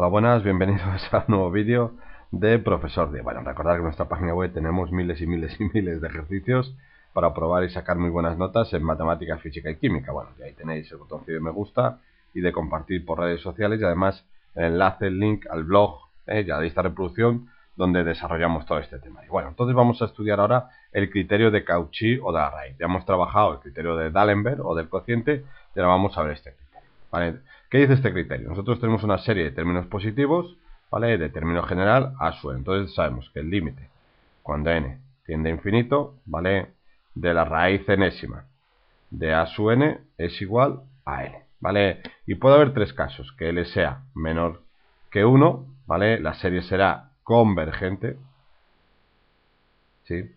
Hola, buenas, bienvenidos a un nuevo vídeo de Profesor de. Bueno, recordad que en nuestra página web tenemos miles y miles y miles de ejercicios para probar y sacar muy buenas notas en matemáticas, física y química. Bueno, ahí tenéis el botón de me gusta y de compartir por redes sociales y además el enlace, el link al blog eh, de esta reproducción donde desarrollamos todo este tema. Y bueno, entonces vamos a estudiar ahora el criterio de Cauchy o de Array. Ya hemos trabajado el criterio de D'Alembert o del cociente ya vamos a ver este criterio. ¿vale? ¿Qué dice este criterio? Nosotros tenemos una serie de términos positivos, ¿vale? De término general a su. Entonces sabemos que el límite, cuando n tiende a infinito, ¿vale? De la raíz enésima de a su n es igual a n, ¿vale? Y puede haber tres casos, que l sea menor que 1, ¿vale? La serie será convergente, ¿sí?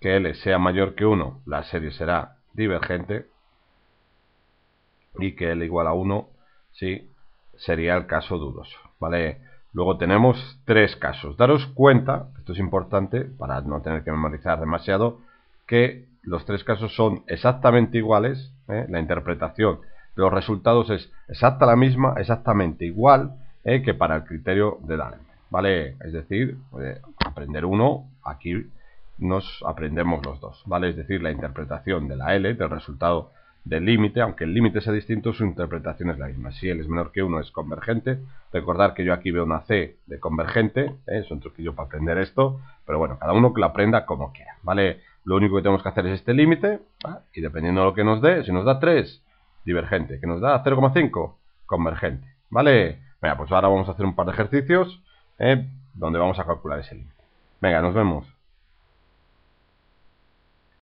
Que l sea mayor que 1, la serie será divergente, y que L igual a 1 sí, sería el caso dudoso, ¿vale? Luego tenemos tres casos. Daros cuenta, esto es importante para no tener que memorizar demasiado, que los tres casos son exactamente iguales, ¿eh? la interpretación de los resultados es exacta la misma, exactamente igual ¿eh? que para el criterio de Dalen. ¿vale? Es decir, aprender uno, aquí nos aprendemos los dos, ¿vale? Es decir, la interpretación de la L, del resultado de límite, aunque el límite sea distinto, su interpretación es la misma. Si L es menor que 1 es convergente. Recordar que yo aquí veo una C de convergente, ¿eh? es un truquillo para aprender esto, pero bueno, cada uno que la aprenda como quiera, ¿vale? Lo único que tenemos que hacer es este límite, y dependiendo de lo que nos dé, si nos da 3, divergente, que nos da 0,5, convergente, ¿vale? Venga, pues ahora vamos a hacer un par de ejercicios ¿eh? donde vamos a calcular ese límite. Venga, nos vemos.